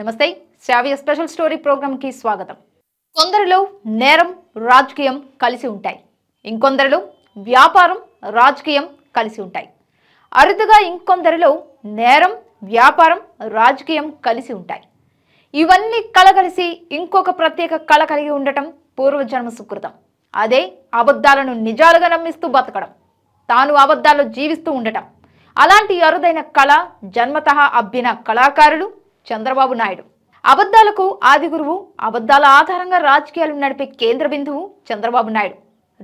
నమస్తే శ్రావ్య special story కి స్వాగతం కొందరిలో నేరం రాజకీయం కలిసి ఉంటాయి ఇంకొందరిలో వ్యాపారం రాజకీయం కలిసి ఉంటాయి అరుదుగా ఇంకొందరిలో నేరం వ్యాపారం రాజకీయం కలిసి ఉంటాయి ఇవన్నీ కలగలిసి ఇంకొక ప్రత్యేక కళ కలిగి ఉండటం పూర్వజన్మ సుకృతం అదే అబద్ధాలను నిజాలుగా నమ్మిస్తూ బతకడం తాను అబద్ధాలు జీవిస్తూ ఉండటం అలాంటి అరుదైన కళ జన్మత అబ్బిన కళాకారులు చంద్రబాబు నాయుడు అబద్ధాలకు ఆది గురువు అబద్ధాల ఆధారంగా రాజకీయాలు నడిపే కేంద్ర బిందువు చంద్రబాబు నాయుడు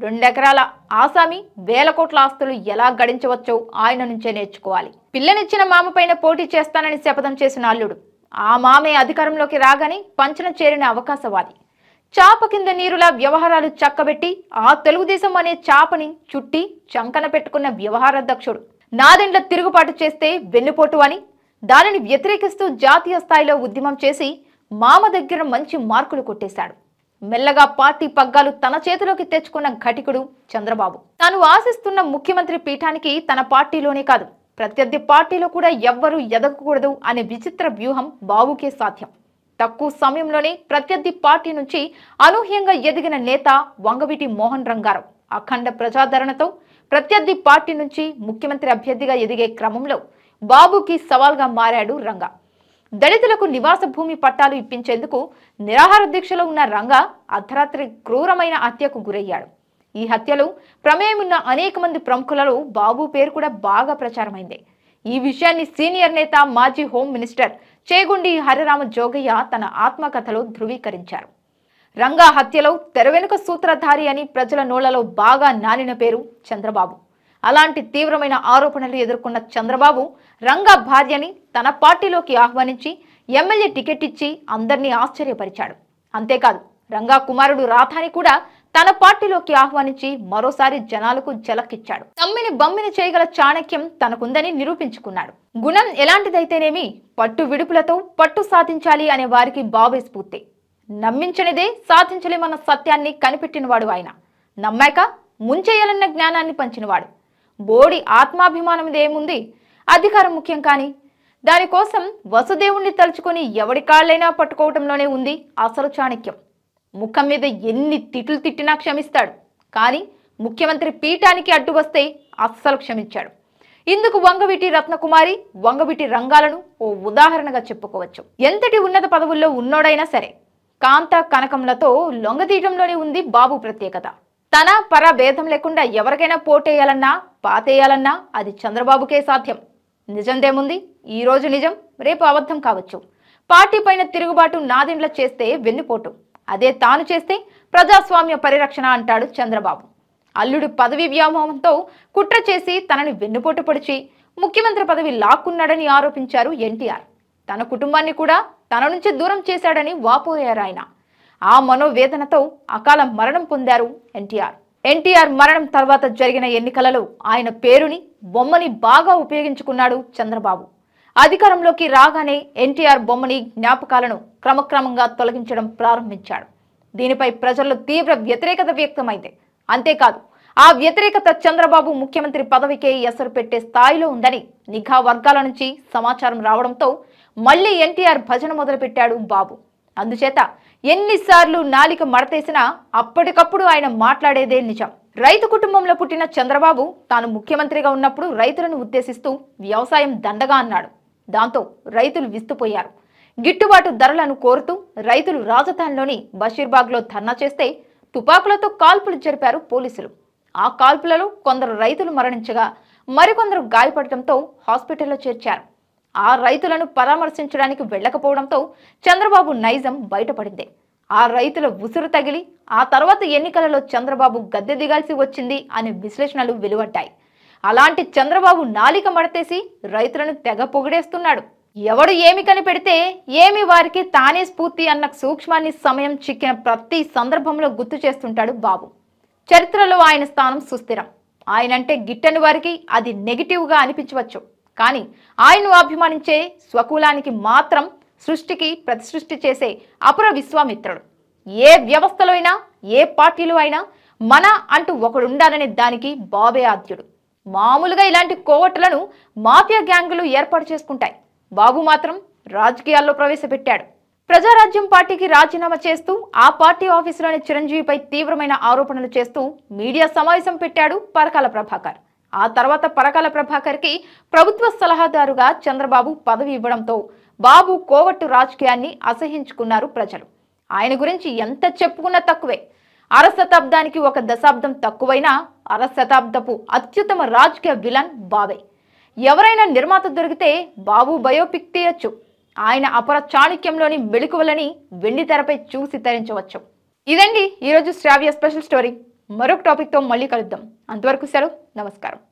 రెండెకరాల ఆసామి వేల కోట్ల ఆస్తులు ఎలా గడించవచ్చో ఆయన నుంచే నేర్చుకోవాలి పిల్లనిచ్చిన మామ పైన పోటీ చేస్తానని శపథం చేసిన అల్లుడు ఆ మామే అధికారంలోకి రాగానే పంచన చేరిన అవకాశవాది చాప కింద నీరులా వ్యవహారాలు చక్కబెట్టి ఆ తెలుగుదేశం అనే చాపని చుట్టి చంకన పెట్టుకున్న వ్యవహారాధ్యక్షుడు నాదెండ్ల తిరుగుబాటు చేస్తే వెన్నుపోటు అని దానిని వ్యతిరేకిస్తూ జాతీయ స్థాయిలో ఉద్యమం చేసి మామ దగ్గర మంచి మార్కులు కొట్టేశాడు మెల్లగా పార్టీ పగ్గాలు తన చేతిలోకి తెచ్చుకున్న ఘటికుడు చంద్రబాబు తాను ఆశిస్తున్న ముఖ్యమంత్రి పీఠానికి తన పార్టీలోనే కాదు ప్రత్యర్థి పార్టీలో కూడా ఎవ్వరూ ఎదగకూడదు అనే విచిత్ర వ్యూహం బాబుకే సాధ్యం తక్కువ సమయంలోనే ప్రత్యర్థి పార్టీ నుంచి అనూహ్యంగా ఎదిగిన నేత వంగవీటి మోహన్ రంగారావు అఖండ ప్రజాదరణతో ప్రత్యర్థి పార్టీ నుంచి ముఖ్యమంత్రి అభ్యర్థిగా ఎదిగే క్రమంలో బాబుకి సవాల్గా మారాడు రంగా దళితులకు నివాస భూమి పట్టాలు ఇప్పించేందుకు నిరాహార దీక్షలో ఉన్న రంగా అర్ధరాత్రి క్రూరమైన హత్యకు గురయ్యాడు ఈ హత్యలు ప్రమేయం ఉన్న అనేక మంది ప్రముఖులలో బాబు పేరు కూడా బాగా ప్రచారమైంది ఈ విషయాన్ని సీనియర్ నేత మాజీ హోం మినిస్టర్ చేగుండి హరిరామ జోగయ్య తన ఆత్మకథలో ధృవీకరించారు రంగా హత్యలో తెరవెనుక సూత్రధారి అని ప్రజల నోళ్లలో బాగా నానిన పేరు చంద్రబాబు అలాంటి తీవ్రమైన ఆరోపణలు ఎదుర్కొన్న చంద్రబాబు రంగా భార్యని తన పార్టీలోకి ఆహ్వానించి ఎమ్మెల్యే టికెట్ ఇచ్చి అందరినీ ఆశ్చర్యపరిచాడు అంతేకాదు రంగా కుమారుడు రాధాని కూడా తన పార్టీలోకి ఆహ్వానించి మరోసారి జనాలకు జలక్కిచ్చాడు తమ్మిని బమ్మిని చేయగల చాణక్యం తనకుందని నిరూపించుకున్నాడు గుణం ఎలాంటిదైతేనేమి పట్టు విడుపులతో పట్టు సాధించాలి అనే వారికి బాబే స్ఫూర్తి నమ్మించనిదే సాధించలేమన్న సత్యాన్ని కనిపెట్టినవాడు ఆయన నమ్మాక ముంచేయాలన్న జ్ఞానాన్ని పంచినవాడు బోడి ఆత్మాభిమానం ఏముంది అధికారం ముఖ్యం కానీ దానికోసం వసుదేవుణ్ణి తలుచుకొని ఎవడి కాళ్ళైనా పట్టుకోవటంలోనే ఉంది అసలు చాణక్యం ముఖం మీద ఎన్ని తిట్లు తిట్టినా క్షమిస్తాడు కానీ ముఖ్యమంత్రి పీఠానికి అడ్డు వస్తే అస్సలు క్షమించాడు ఇందుకు వంగవీటి రత్నకుమారి వంగవీటి రంగాలను ఓ ఉదాహరణగా చెప్పుకోవచ్చు ఎంతటి ఉన్నత పదవుల్లో ఉన్నోడైనా సరే కాంత కనకములతో లొంగతీయటంలోనే ఉంది బాబు ప్రత్యేకత తన పర భేదం లేకుండా ఎవరికైనా పోటేయాలన్నా పాతేయాలన్నా అది చంద్రబాబుకే సాధ్యం నిజందేముంది ఈ రోజు నిజం రేపు అబద్ధం కావచ్చు పార్టీ పైన తిరుగుబాటు నాదిండ్ల చేస్తే వెన్నుపోటు అదే తాను చేస్తే ప్రజాస్వామ్య పరిరక్షణ అంటాడు చంద్రబాబు అల్లుడు పదవి వ్యామోహంతో కుట్ర చేసి తనని వెన్నుపోటు పొడిచి ముఖ్యమంత్రి పదవి లాక్కున్నాడని ఆరోపించారు ఎన్టీఆర్ తన కుటుంబాన్ని కూడా తన నుంచి దూరం చేశాడని వాపోయారు ఆయన ఆ మనోవేదనతో అకాల మరణం పొందారు ఎన్టీఆర్ ఎన్టీఆర్ మరణం తర్వాత జరిగిన ఎన్నికలలో ఆయన పేరుని బొమ్మని బాగా ఉపయోగించుకున్నాడు చంద్రబాబు అధికారంలోకి రాగానే ఎన్టీఆర్ బొమ్మని జ్ఞాపకాలను క్రమక్రమంగా తొలగించడం ప్రారంభించాడు దీనిపై ప్రజల్లో తీవ్ర వ్యతిరేకత వ్యక్తమైంది అంతేకాదు ఆ వ్యతిరేకత చంద్రబాబు ముఖ్యమంత్రి పదవికే ఎసరు పెట్టే స్థాయిలో ఉందని నిఘా వర్గాల నుంచి సమాచారం రావడంతో మళ్లీ ఎన్టీఆర్ భజన మొదలుపెట్టాడు బాబు అందుచేత ఎన్నిసార్లు నాలిక మడతేసినా అప్పటికప్పుడు ఆయన మాట్లాడేదే నిజం రైతు కుటుంబంలో పుట్టిన చంద్రబాబు తాను ముఖ్యమంత్రిగా ఉన్నప్పుడు రైతులను ఉద్దేశిస్తూ వ్యవసాయం దండగా అన్నాడు దాంతో రైతులు విస్తుపోయారు గిట్టుబాటు ధరలను కోరుతూ రైతులు రాజధానిలోని బషీర్బాగ్లో ధర్నా చేస్తే తుపాకులతో కాల్పులు జరిపారు పోలీసులు ఆ కాల్పులలో కొందరు రైతులు మరణించగా మరికొందరు గాయపడటంతో హాస్పిటల్లో చేర్చారు ఆ రైతులను పరామర్శించడానికి వెళ్ళకపోవడంతో చంద్రబాబు నైజం బయటపడింది ఆ రైతుల ఉసురు తగిలి ఆ తర్వాత ఎన్నికలలో చంద్రబాబు గద్దె దిగాల్సి వచ్చింది అనే విశ్లేషణలు వెలువడ్డాయి అలాంటి చంద్రబాబు నాలిక మడతేసి రైతులను తెగ పొగిడేస్తున్నాడు ఎవడు ఏమి కనిపెడితే ఏమి వారికి తానే స్ఫూర్తి అన్న సూక్ష్మాన్ని సమయం చిక్కిన ప్రతి సందర్భంలో గుర్తు చేస్తుంటాడు బాబు చరిత్రలో ఆయన స్థానం సుస్థిరం ఆయనంటే గిట్టని వారికి అది నెగిటివ్గా అనిపించవచ్చు కానీ ఆయన్ను అభిమానించే స్వకులానికి మాత్రం సృష్టికి ప్రతిసృష్టి చేసే అపుర విశ్వామిత్రుడు ఏ వ్యవస్థలో అయినా ఏ పార్టీలో అయినా మన అంటూ ఒకడుండాలనే దానికి బాబే ఆద్యుడు మామూలుగా ఇలాంటి కోవట్లను మాఫియా గ్యాంగులు ఏర్పాటు చేసుకుంటాయి బాబు మాత్రం రాజకీయాల్లో ప్రవేశపెట్టాడు ప్రజారాజ్యం పార్టీకి రాజీనామా చేస్తూ ఆ పార్టీ ఆఫీసులోని చిరంజీవిపై తీవ్రమైన ఆరోపణలు చేస్తూ మీడియా సమావేశం పెట్టాడు పరకాల ప్రభాకర్ ఆ తర్వాత పరకాల ప్రభాకర్కి ప్రభుత్వ సలహాదారుగా చంద్రబాబు పదవి ఇవ్వడంతో బాబు కోవట్టు రాజకీయాన్ని అసహించుకున్నారు ప్రజలు ఆయన గురించి ఎంత చెప్పుకున్నా తక్కువే అరశతాబ్దానికి ఒక దశాబ్దం తక్కువైనా అరశతాబ్దపు అత్యుత్తమ రాజకీయ విలన్ బాబే ఎవరైనా నిర్మాత దొరికితే బాబు బయోపిక్ తీయచ్చు ఆయన అపర చాణిక్యంలోని మెళుకువలని వెండి తెరపై చూసి తరించవచ్చు ఇదండి ఈరోజు శ్రావ్య స్పెషల్ స్టోరీ మరొక టాపిక్తో మళ్ళీ కలుద్దాం అంతవరకు సెలవు నమస్కారం